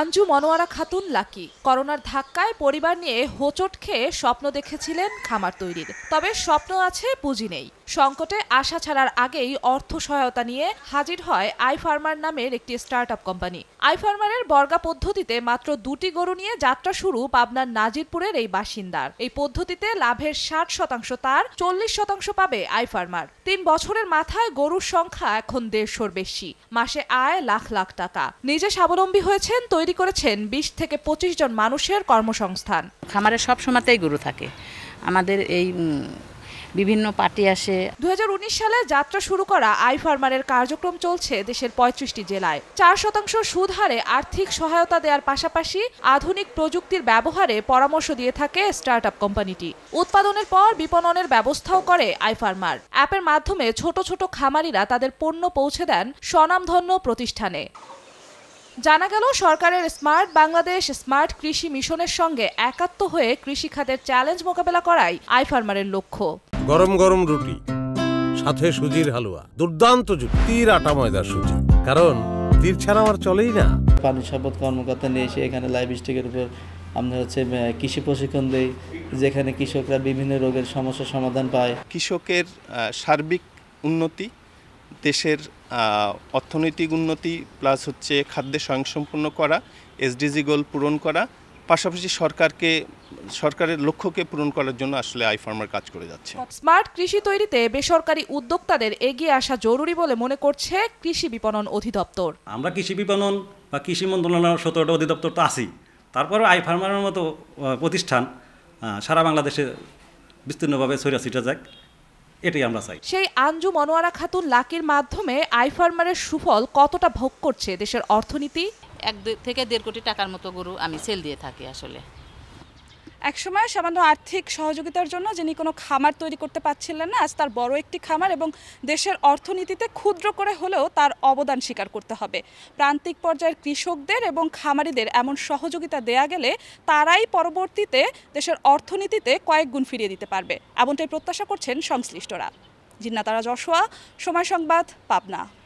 Anju Monowara Khatun lucky করোনার ধাক্কায় পরিবার নিয়ে হোঁচট খেয়ে স্বপ্ন দেখেছিলেন খামার তৈরির তবে স্বপ্ন আছে পুঁজি নেই সংকটে আশা ছাড়ার আগেই অর্থ সহায়তা নিয়ে হাজির হয় আই ফার্মার নামের একটি স্টার্ট আপ কোম্পানি আই ফার্মারের বর্গা পদ্ধতিতে মাত্র দুটি গরু নিয়ে যাত্রা শুরু পাবনার নাজিরপুরের এই বাসিন্দার এই পদ্ধতিতে লাভের ষাট শতাংশ তার চল্লিশ শতাংশ পাবে আই ফার্মার তিন বছরের মাথায় গরুর সংখ্যা এখন দেড়শোর বেশি মাসে আয় লাখ লাখ টাকা নিজে স্বাবলম্বী হয়েছেন তৈরি করেছেন বিশ থেকে পঁচিশ জন মানুষের কর্মসংস্থান খামারে সব সময়তেই গরু থাকে আমাদের এই বিভিন্ন পার্টি আসে দু সালে যাত্রা শুরু করা আই ফার্মারের কার্যক্রম চলছে দেশের পঁয়ত্রিশটি জেলায় চার শতাংশ সুদ হারে আর্থিক সহায়তা দেওয়ার পাশাপাশি আধুনিক প্রযুক্তির ব্যবহারে পরামর্শ দিয়ে থাকে স্টার্ট আপ কোম্পানিটি উৎপাদনের পর বিপণনের ব্যবস্থাও করে আই ফার্মার অ্যাপের মাধ্যমে ছোট ছোট খামারিরা তাদের পণ্য পৌঁছে দেন স্বনামধন্য প্রতিষ্ঠানে জানা গেল সরকারের স্মার্ট বাংলাদেশ স্মার্ট কৃষি মিশনের সঙ্গে একাত্ম হয়ে কৃষি খাতের চ্যালেঞ্জ মোকাবেলা করাই ফার্মারের লক্ষ্য গরম গরম রুটি সাথে সুজির হালুয়া দুর্দান্ত যুক্তির আটা ময়দা সুজি কারণ তীর ছাড়া আমার চলেই না পানি সম্পদ কর্মকর্তা নিয়ে এসে এখানে লাইভ স্টিকের উপর আমরা হচ্ছে কৃষি প্রশিক্ষণ দেই যেখানে কৃষকরা বিভিন্ন রোগের সমস্যা সমাধান পায় কৃষকের সার্বিক উন্নতি দেশের অর্থনৈতিক উন্নতি প্লাস হচ্ছে খাদ্যে স্বয়ংসম্পূর্ণ করা এসডিজি গোল পূরণ করা পাশাপাশি সরকারকে সরকারের লক্ষ্যকে পূরণ করার জন্য আসলে আই ফার্মার কাজ করে যাচ্ছে স্মার্ট কৃষি তৈরিতে বেসরকারি উদ্যোক্তাদের এগিয়ে আসা জরুরি বলে মনে করছে কৃষি বিপণন অধিদপ্তর আমরা কৃষি বিপণন বা কৃষি মন্ত্রণালয়ের সতেরোটা অধিদপ্তর তো আছি তারপরে আই ফার্মারের মতো প্রতিষ্ঠান সারা বাংলাদেশে বিস্তীর্ণভাবে ছড়া ছিটা যাক এটাই আমরা চাই সেই আঞ্জু মনোয়ারা খাতুন লাকির মাধ্যমে আই ফার্মারের সুফল কতটা ভোগ করছে দেশের অর্থনীতি এক থেকে দেড় কোটি টাকার মতো গরু আমি সেল দিয়ে থাকি আসলে একসময় সামান্য আর্থিক সহযোগিতার জন্য যিনি কোনো খামার তৈরি করতে পারছিলেন না আজ তার বড় একটি খামার এবং দেশের অর্থনীতিতে ক্ষুদ্র করে হলেও তার অবদান স্বীকার করতে হবে প্রান্তিক পর্যায়ের কৃষকদের এবং খামারিদের এমন সহযোগিতা দেয়া গেলে তারাই পরবর্তীতে দেশের অর্থনীতিতে কয়েক গুণ ফিরিয়ে দিতে পারবে এমনটাই প্রত্যাশা করছেন সংশ্লিষ্টরা জিন্নাতারা জশোয়া সময় সংবাদ পাবনা